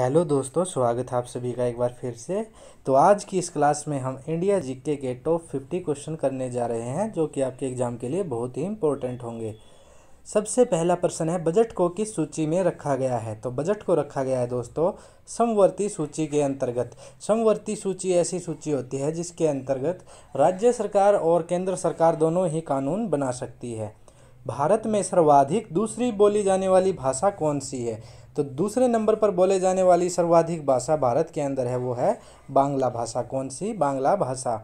hello दोस्तों स्वागत है आप सभी का एक बार फिर से तो आज की इस क्लास में हम इंडिया जीके के टॉप फिफ्टी क्वेश्चन करने जा रहे हैं जो कि आपके एग्ज़ाम के लिए बहुत ही इंपॉर्टेंट होंगे सबसे पहला प्रश्न है बजट को किस सूची में रखा गया है तो बजट को रखा गया है दोस्तों समवर्ती सूची के अंतर्गत समवर्ती सूची ऐसी सूची होती है जिसके अंतर्गत राज्य सरकार और केंद्र सरकार दोनों ही कानून बना सकती है भारत में सर्वाधिक दूसरी बोली जाने वाली भाषा कौन सी है तो दूसरे नंबर पर बोले जाने वाली सर्वाधिक भाषा भारत के अंदर है वो है बांग्ला भाषा कौन सी बांग्ला भाषा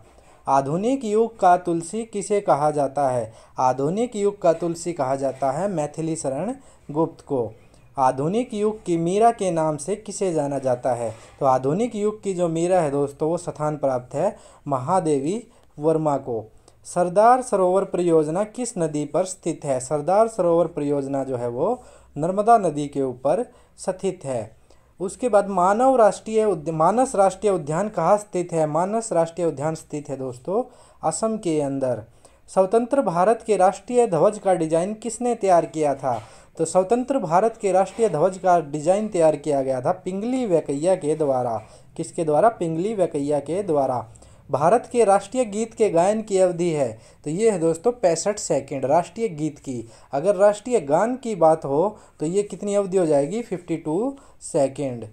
आधुनिक युग का तुलसी किसे कहा जाता है आधुनिक युग का तुलसी कहा जाता है मैथिली शरण गुप्त को आधुनिक युग की मीरा के नाम से किसे जाना जाता है तो आधुनिक युग की जो मीरा है दोस्तों वो स्थान प्राप्त है महादेवी वर्मा को सरदार सरोवर परियोजना किस नदी पर स्थित है सरदार सरोवर परियोजना जो है वो नर्मदा नदी के ऊपर स्थित है उसके बाद मानव राष्ट्रीय उद्या मानस राष्ट्रीय उद्यान कहाँ स्थित है मानस राष्ट्रीय उद्यान स्थित है दोस्तों असम के अंदर स्वतंत्र भारत के राष्ट्रीय ध्वज का डिजाइन किसने तैयार किया था तो स्वतंत्र भारत के राष्ट्रीय ध्वज का डिजाइन तैयार किया गया था पिंगली वैकैया के द्वारा किसके द्वारा पिंगली वैकैया के द्वारा भारत के राष्ट्रीय गीत के गायन की अवधि है तो ये है दोस्तों पैंसठ सेकेंड राष्ट्रीय गीत की अगर राष्ट्रीय गान की बात हो तो ये कितनी अवधि हो जाएगी फिफ्टी टू सेकेंड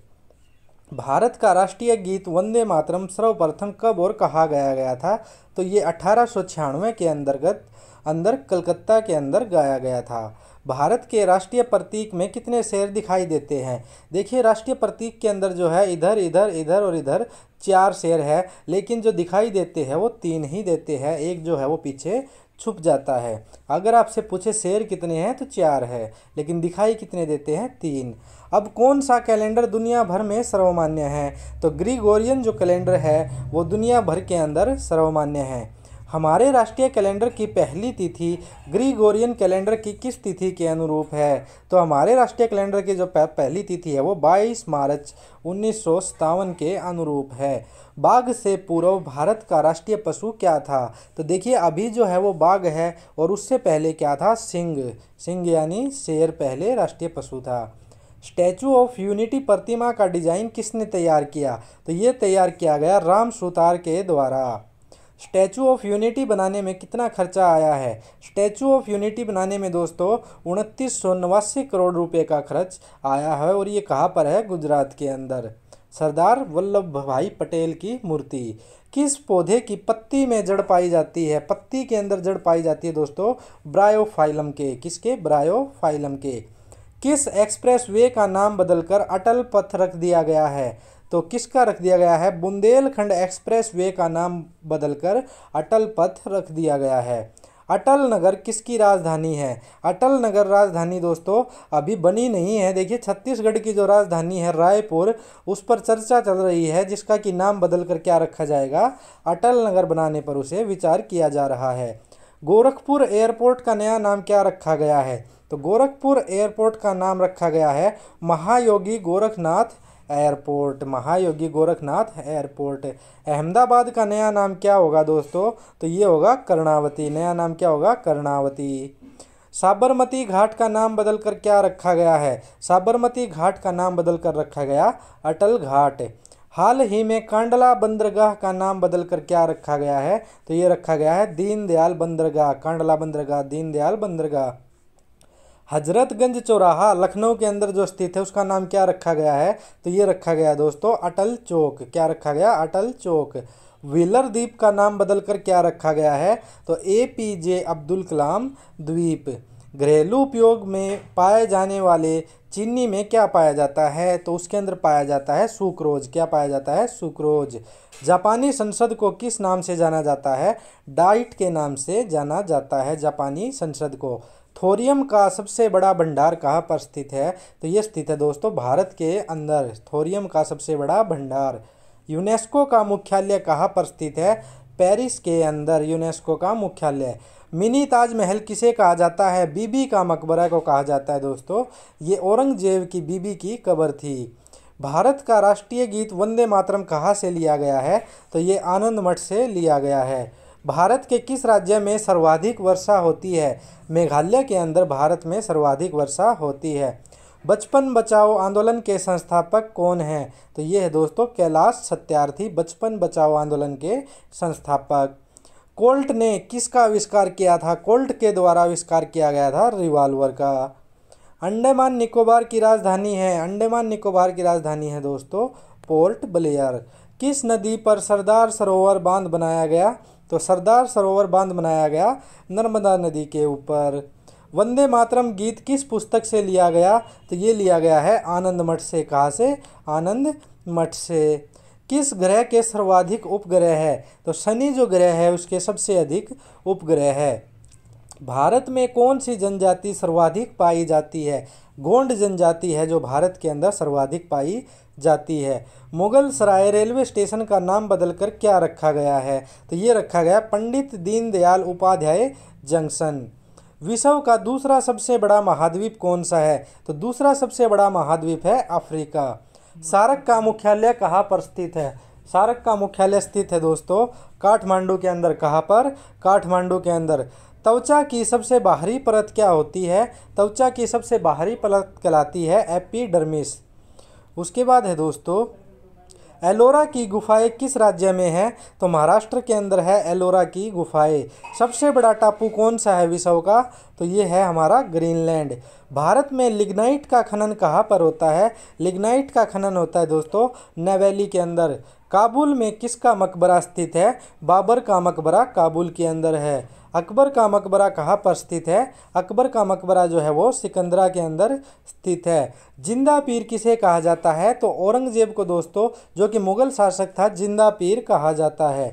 भारत का राष्ट्रीय गीत वंदे मातरम सर्वप्रथम कब और कहा गया गया था तो ये अठारह के अंतर्गत अंदर कलकत्ता के अंदर गाया गया था भारत के राष्ट्रीय प्रतीक में कितने शेर दिखाई देते हैं देखिए राष्ट्रीय प्रतीक के अंदर जो है इधर इधर इधर और इधर चार शेर है लेकिन जो दिखाई देते हैं वो तीन ही देते हैं एक जो है वो पीछे छुप जाता है अगर आपसे पूछे शेर कितने हैं तो चार है लेकिन दिखाई कितने देते हैं तीन अब कौन सा कैलेंडर दुनिया भर में सर्वमान्य है तो ग्रीगोरियन जो कैलेंडर है वो दुनिया भर के अंदर सर्वमान्य है हमारे राष्ट्रीय कैलेंडर की पहली तिथि ग्रीगोरियन कैलेंडर की किस तिथि के अनुरूप है तो हमारे राष्ट्रीय कैलेंडर की जो पहली तिथि है वो 22 मार्च उन्नीस के अनुरूप है बाघ से पूर्व भारत का राष्ट्रीय पशु क्या था तो देखिए अभी जो है वो बाघ है और उससे पहले क्या था सिंह सिंह यानी शेर पहले राष्ट्रीय पशु था स्टैचू ऑफ यूनिटी प्रतिमा का डिज़ाइन किसने तैयार किया तो ये तैयार किया गया राम सुतार के द्वारा स्टैचू ऑफ यूनिटी बनाने में कितना खर्चा आया है स्टैचू ऑफ यूनिटी बनाने में दोस्तों उनतीस सौ नवासी करोड़ रुपए का खर्च आया है और ये कहाँ पर है गुजरात के अंदर सरदार वल्लभ भाई पटेल की मूर्ति किस पौधे की पत्ती में जड़ पाई जाती है पत्ती के अंदर जड़ पाई जाती है दोस्तों ब्रायोफाइलम के किसके ब्रायोफाइलम के किस एक्सप्रेस वे का नाम बदलकर अटल पथ रख दिया गया है तो किसका रख दिया गया है बुंदेलखंड एक्सप्रेस वे का नाम बदलकर अटल पथ रख दिया गया है अटल नगर किसकी राजधानी है अटल नगर राजधानी दोस्तों अभी बनी नहीं है देखिए छत्तीसगढ़ की जो राजधानी है रायपुर उस पर चर्चा चल रही है जिसका कि नाम बदल कर क्या रखा जाएगा अटल नगर बनाने पर उसे विचार किया जा रहा है गोरखपुर एयरपोर्ट का नया नाम क्या रखा गया है तो गोरखपुर एयरपोर्ट का नाम रखा गया है महायोगी गोरखनाथ एयरपोर्ट महायोगी गोरखनाथ एयरपोर्ट अहमदाबाद का नया नाम क्या होगा दोस्तों तो ये होगा कर्णावती नया नाम क्या होगा कर्णावती साबरमती घाट का नाम बदलकर क्या रखा गया है साबरमती घाट का नाम बदलकर रखा गया अटल घाट हाल ही में कांडला बंदरगाह का नाम बदलकर क्या रखा गया है तो ये रखा गया है दीनदयाल बंदरगाह कांडला बंदरगाह दीनदयाल बंदरगाह हजरतगंज चौराहा लखनऊ के अंदर जो स्थित है उसका नाम क्या रखा गया है तो ये रखा गया दोस्तों अटल चौक क्या रखा गया अटल चौक व्हीलर द्वीप का नाम बदलकर क्या रखा गया है तो ए पी जे अब्दुल कलाम द्वीप घरेलू उपयोग में पाए जाने वाले चीनी में क्या पाया जाता है तो उसके अंदर पाया जाता है सुक्रोज क्या पाया जाता है सुक्रोज जापानी संसद को किस नाम से जाना जाता है डाइट के नाम से जाना जाता है जापानी संसद को थोरियम का सबसे बड़ा भंडार कहाँ पर स्थित है तो ये स्थित है दोस्तों भारत के अंदर थोरियम का सबसे बड़ा भंडार यूनेस्को का मुख्यालय कहाँ पर स्थित है पेरिस के अंदर यूनेस्को का मुख्यालय मिनी ताजमहल किसे कहा जाता है बीबी का मकबरा को कहा जाता है दोस्तों ये औरंगजेब की बीबी की कबर थी भारत का राष्ट्रीय गीत वंदे मातरम कहाँ से लिया गया है तो ये आनंद मठ से लिया गया है भारत के किस राज्य में सर्वाधिक वर्षा होती है मेघालय के अंदर भारत में सर्वाधिक वर्षा होती है बचपन बचाओ आंदोलन के संस्थापक कौन हैं तो ये है दोस्तों कैलाश सत्यार्थी बचपन बचाओ आंदोलन के संस्थापक कोल्ट ने किसका आविष्कार किया था कोल्ट के द्वारा आविष्कार किया गया था रिवाल्वर का अंडमान निकोबार की राजधानी है अंडमान निकोबार की राजधानी है दोस्तों पोर्ट ब्लेयर किस नदी पर सरदार सरोवर बांध बनाया गया तो सरदार सरोवर बांध बनाया गया नर्मदा नदी के ऊपर वंदे मातरम गीत किस पुस्तक से लिया गया तो ये लिया गया है आनंद मठ से कहाँ से आनंद मठ से किस ग्रह के सर्वाधिक उपग्रह है तो शनि जो ग्रह है उसके सबसे अधिक उपग्रह है भारत में कौन सी जनजाति सर्वाधिक पाई जाती है गोंड जनजाति है जो भारत के अंदर सर्वाधिक पाई जाती है मुगल सराय रेलवे स्टेशन का नाम बदलकर क्या रखा गया है तो ये रखा गया पंडित दीनदयाल उपाध्याय जंक्शन विश्व का दूसरा सबसे बड़ा महाद्वीप कौन सा है तो दूसरा सबसे बड़ा महाद्वीप है अफ्रीका सारक का मुख्यालय कहाँ पर स्थित है सारक का मुख्यालय स्थित है दोस्तों काठमांडू के अंदर कहाँ पर काठमांडू के अंदर त्वचा की सबसे बाहरी परत क्या होती है त्वचा की सबसे बाहरी परत कहलाती है एपिडर्मिस उसके बाद है दोस्तों एलोरा की गुफाएं किस राज्य में है तो महाराष्ट्र के अंदर है एलोरा की गुफाएं सबसे बड़ा टापू कौन सा है विश्व का तो ये है हमारा ग्रीनलैंड भारत में लिग्नाइट का खनन कहाँ पर होता है लिग्नाइट का खनन होता है दोस्तों नवेली के अंदर काबुल में किसका मकबरा स्थित है बाबर का मकबरा काबुल के अंदर है अकबर का मकबरा कहाँ पर स्थित है अकबर का मकबरा जो है वो सिकंदरा के अंदर स्थित है जिंदा पीर किसे कहा जाता है तो औरंगजेब को दोस्तों जो कि मुग़ल शासक था जिंदा पीर कहा जाता है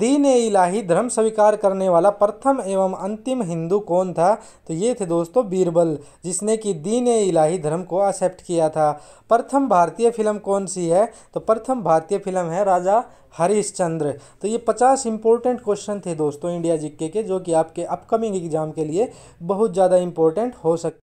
दीन इलाही धर्म स्वीकार करने वाला प्रथम एवं अंतिम हिंदू कौन था तो ये थे दोस्तों बीरबल जिसने कि दीन इलाही धर्म को एक्सेप्ट किया था प्रथम भारतीय फिल्म कौन सी है तो प्रथम भारतीय फिल्म है राजा हरिश्चंद्र तो ये पचास इंपॉर्टेंट क्वेश्चन थे दोस्तों इंडिया जीके के जो कि आपके अपकमिंग एग्जाम के लिए बहुत ज़्यादा इंपॉर्टेंट हो सकते